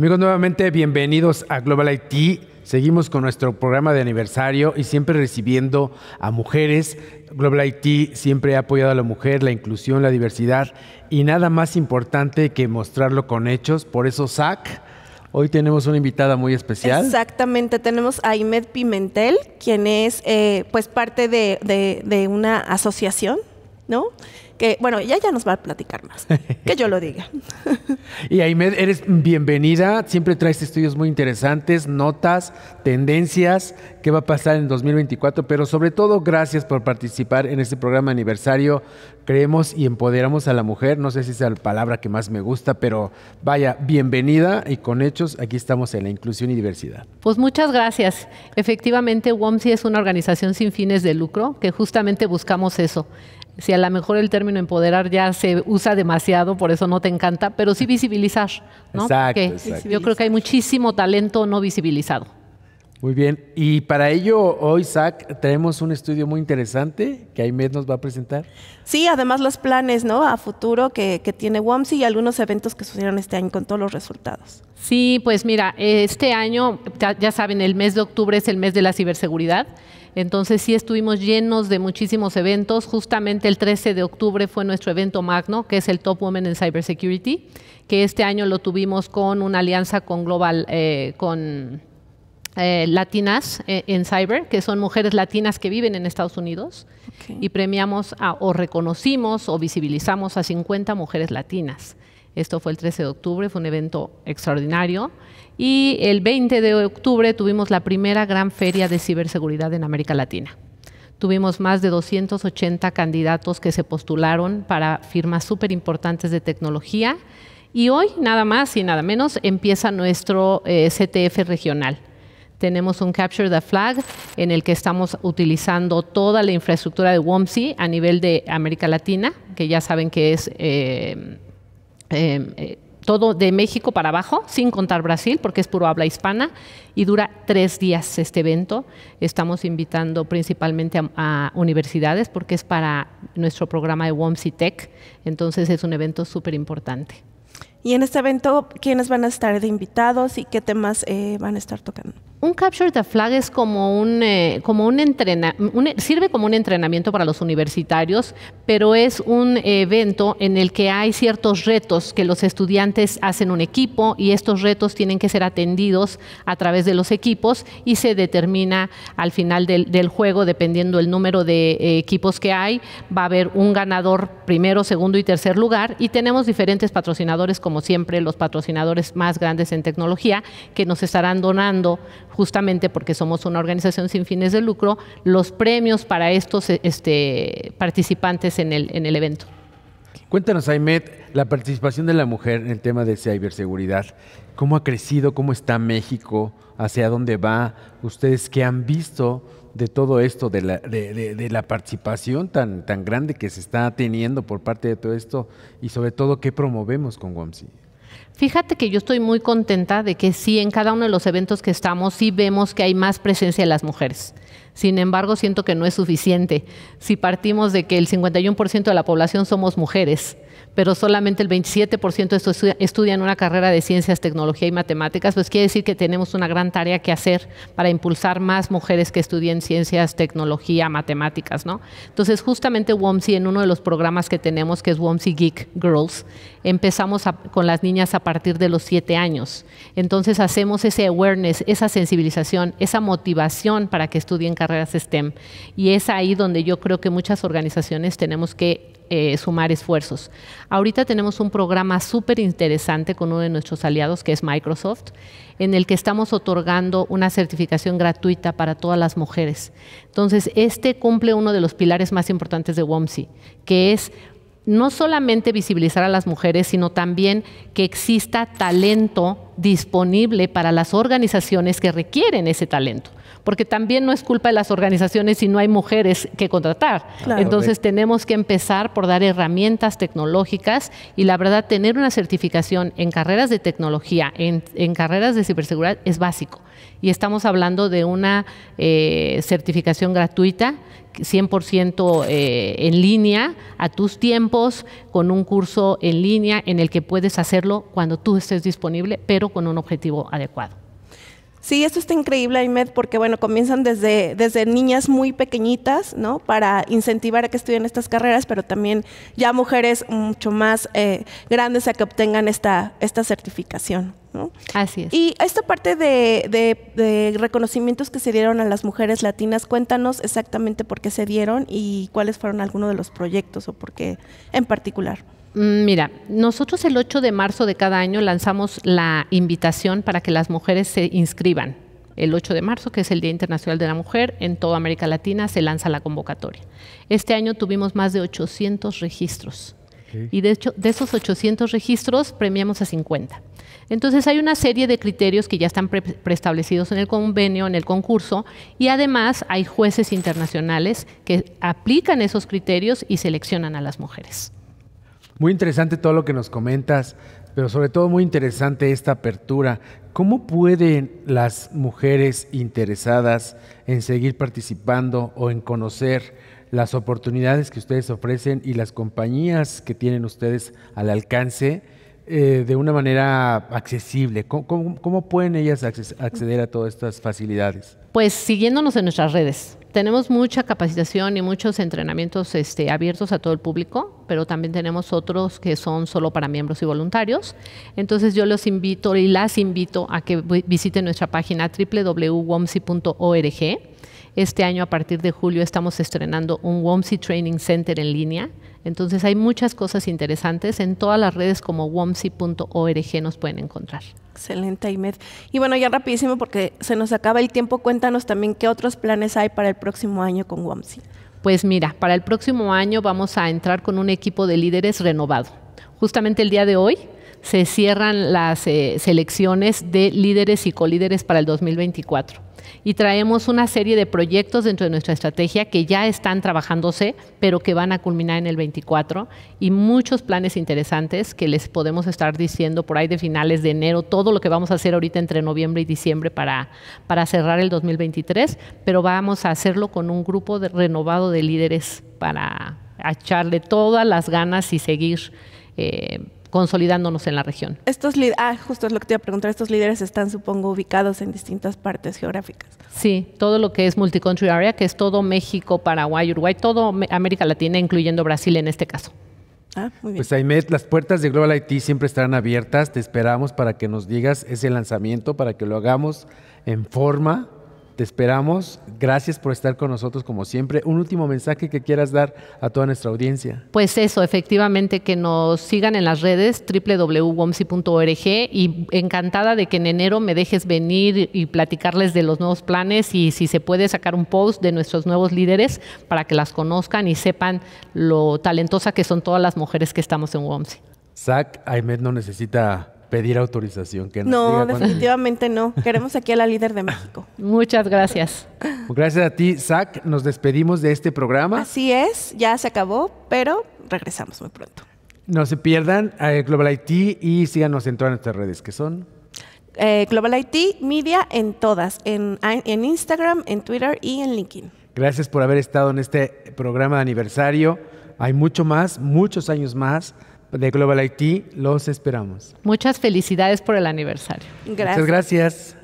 Amigos, nuevamente bienvenidos a Global IT. Seguimos con nuestro programa de aniversario y siempre recibiendo a mujeres. Global IT siempre ha apoyado a la mujer, la inclusión, la diversidad y nada más importante que mostrarlo con hechos. Por eso, SAC, Hoy tenemos una invitada muy especial. Exactamente, tenemos a Imed Pimentel, quien es eh, pues parte de, de, una asociación ¿no? Que bueno, ya ya nos va a platicar más, que yo lo diga. y ahí eres bienvenida, siempre traes estudios muy interesantes, notas, tendencias, qué va a pasar en 2024, pero sobre todo gracias por participar en este programa aniversario. Creemos y empoderamos a la mujer, no sé si es la palabra que más me gusta, pero vaya, bienvenida y con hechos, aquí estamos en la inclusión y diversidad. Pues muchas gracias. Efectivamente, WOMSI es una organización sin fines de lucro que justamente buscamos eso si a lo mejor el término empoderar ya se usa demasiado, por eso no te encanta, pero sí visibilizar, ¿no? Exacto, Yo creo que hay muchísimo talento no visibilizado. Muy bien, y para ello hoy, Zach, traemos un estudio muy interesante que Aymed nos va a presentar. Sí, además los planes ¿no? a futuro que, tiene WAMSI y algunos eventos que sucedieron este año con todos los resultados. Sí, pues mira, este año, ya saben, el mes de octubre es el mes de la ciberseguridad entonces sí estuvimos llenos de muchísimos eventos. Justamente el 13 de octubre fue nuestro evento magno, que es el Top Women in Cybersecurity, que este año lo tuvimos con una alianza con Global, eh, con eh, latinas eh, en cyber, que son mujeres latinas que viven en Estados Unidos, y premiamos o reconocimos o visibilizamos a 50 mujeres latinas. Esto fue el 13 de octubre, fue un evento extraordinario. Y el 20 de octubre tuvimos la primera gran feria de ciberseguridad en América Latina. Tuvimos más de 280 candidatos que se postularon para firmas súper importantes de tecnología. Y hoy, nada más y nada menos, empieza nuestro eh, CTF regional. Tenemos un Capture the Flag en el que estamos utilizando toda la infraestructura de WOMSI a nivel de América Latina, que ya saben que es eh, Em, eh, todo de México para abajo, sin contar Brasil, porque es puro habla hispana, y dura tres días este evento. Estamos invitando principalmente a, universidades, porque es para nuestro programa de WOMC Tech, entonces es un evento súper importante. Y en este evento, ¿quiénes van a estar de invitados y qué temas eh, van a estar tocando? Un capture the flag es como un, eh, como un, entrena, eh, sirve como un entrenamiento para los universitarios, pero es un evento en el que hay ciertos retos que los estudiantes hacen un equipo y estos retos tienen que ser atendidos a través de los equipos y se determina al final del, juego, dependiendo el número de eh, equipos que hay, va a haber un ganador primero, segundo y tercer lugar y tenemos diferentes patrocinadores, como siempre, los patrocinadores más grandes en tecnología que nos estarán donando justamente porque somos una organización sin fines de lucro, los premios para estos este, participantes en el, evento. Cuéntanos, Aymet, la participación de la mujer en el tema de ciberseguridad. ¿Cómo ha crecido? ¿Cómo está México? ¿Hacia dónde va? ¿Ustedes qué han visto de todo esto, de la, participación tan, tan grande que se está teniendo por parte de todo esto? Y sobre todo, ¿qué promovemos con WAMSI? Fíjate que yo estoy muy contenta de que sí, en cada uno de los eventos que estamos, sí vemos que hay más presencia de las mujeres. Sin embargo, siento que no es suficiente. Si partimos de que el 51% de la población somos mujeres, pero solamente el 27% de estudian, una carrera de ciencias, tecnología y matemáticas, pues quiere decir que tenemos una gran tarea que hacer para impulsar más mujeres que estudien ciencias, tecnología, matemáticas, ¿no? Entonces, justamente WOMSI, en uno de los programas que tenemos, que es WOMSI Geek Girls, empezamos con las niñas a partir de los 7 años. Entonces, hacemos ese awareness, esa sensibilización, esa motivación para que estudien carreras STEM. Y es ahí donde yo creo que muchas organizaciones tenemos que eh, sumar esfuerzos. Ahorita tenemos un programa súper interesante con uno de nuestros aliados, que es Microsoft, en el que estamos otorgando una certificación gratuita para todas las mujeres. Entonces, este cumple uno de los pilares más importantes de WOMSI, que es no solamente visibilizar a las mujeres, sino también que exista talento disponible para las organizaciones que requieren ese talento porque también no es culpa de las organizaciones si no hay mujeres que contratar. Entonces tenemos que empezar por dar herramientas tecnológicas y la verdad tener una certificación en carreras de tecnología, en, carreras de ciberseguridad es básico. Y estamos hablando de una eh, certificación gratuita 100% eh, en línea, a tus tiempos, con un curso en línea en el que puedes hacerlo cuando tú estés disponible, pero con un objetivo adecuado. Sí, esto está increíble, Aymed, porque bueno, comienzan desde, niñas muy pequeñitas, ¿no? Para incentivar a que estudien estas carreras, pero también ya mujeres mucho más eh, grandes a que obtengan esta, esta certificación. ¿no? Así es. Y esta parte de, de, reconocimientos que se dieron a las mujeres latinas, cuéntanos exactamente por qué se dieron y cuáles fueron algunos de los proyectos o por qué en particular. Mm, mira, nosotros el 8 de marzo de cada año lanzamos la invitación para que las mujeres se inscriban. El 8 de marzo, que es el Día Internacional de la Mujer, en toda América Latina se lanza la convocatoria. Este año tuvimos más de 800 registros. Y de hecho, de esos 800 registros premiamos a 50. Entonces hay una serie de criterios que ya están preestablecidos en el convenio, en el concurso, y además hay jueces internacionales que aplican esos criterios y seleccionan a las mujeres. Muy interesante todo lo que nos comentas, pero sobre todo muy interesante esta apertura. ¿Cómo pueden las mujeres interesadas en seguir participando o en conocer las oportunidades que ustedes ofrecen y las compañías que tienen ustedes al alcance eh, de una manera accesible? cómo pueden ellas acceder a todas estas facilidades? Pues siguiéndonos en nuestras redes tenemos mucha capacitación y muchos entrenamientos este, abiertos a todo el público, pero también tenemos otros que son solo para miembros y voluntarios. Entonces yo los invito y las invito a que visiten nuestra página www.womsi.org. Este año a partir de julio estamos estrenando un WOMSI Training Center en línea entonces hay muchas cosas interesantes en todas las redes como womsi.org nos pueden encontrar. Excelente, Aimed. Y bueno, ya rapidísimo porque se nos acaba el tiempo, cuéntanos también qué otros planes hay para el próximo año con WOMSI. Pues mira, para el próximo año vamos a entrar con un equipo de líderes renovado. Justamente el día de hoy se cierran las eh, selecciones de líderes y colíderes para el 2024 y traemos una serie de proyectos dentro de nuestra estrategia que ya están trabajándose, pero que van a culminar en el 24 y muchos planes interesantes que les podemos estar diciendo por ahí de finales de enero, todo lo que vamos a hacer ahorita entre noviembre y diciembre para, para cerrar el 2023, pero vamos a hacerlo con un grupo renovado de líderes para echarle todas las ganas y seguir. Eh, consolidándonos en la región. Estos ah, justo es lo que te iba a preguntar, estos líderes están supongo ubicados en distintas partes geográficas. Sí, todo lo que es Multicountry area, que es todo México, Paraguay, Uruguay, todo América Latina, incluyendo Brasil en este caso. Ah, muy bien. Pues las puertas de Global IT siempre estarán abiertas, te esperamos para que nos digas ese lanzamiento, para que lo hagamos en forma te esperamos. Gracias por estar con nosotros como siempre. Un último mensaje que quieras dar a toda nuestra audiencia. Pues eso, efectivamente, que nos sigan en las redes www.womsi.org y encantada de que en enero me dejes venir y platicarles de los nuevos planes y si se puede sacar un post de nuestros nuevos líderes para que las conozcan y sepan lo talentosa que son todas las mujeres que estamos en WOMSI. Zach Ahmed no necesita pedir autorización. no, definitivamente no. Queremos aquí a la líder de México. Muchas gracias. Gracias a ti, Zach. Nos despedimos de este programa. Así es, ya se acabó, pero regresamos muy pronto. No se pierdan a eh, Global IT y síganos en todas nuestras redes, que son... Eh, Global IT Media en todas, en, en Instagram, en Twitter y en LinkedIn. Gracias por haber estado en este programa de aniversario. Hay mucho más, muchos años más de Global IT. Los esperamos. Muchas felicidades por el aniversario. Gracias. Muchas gracias.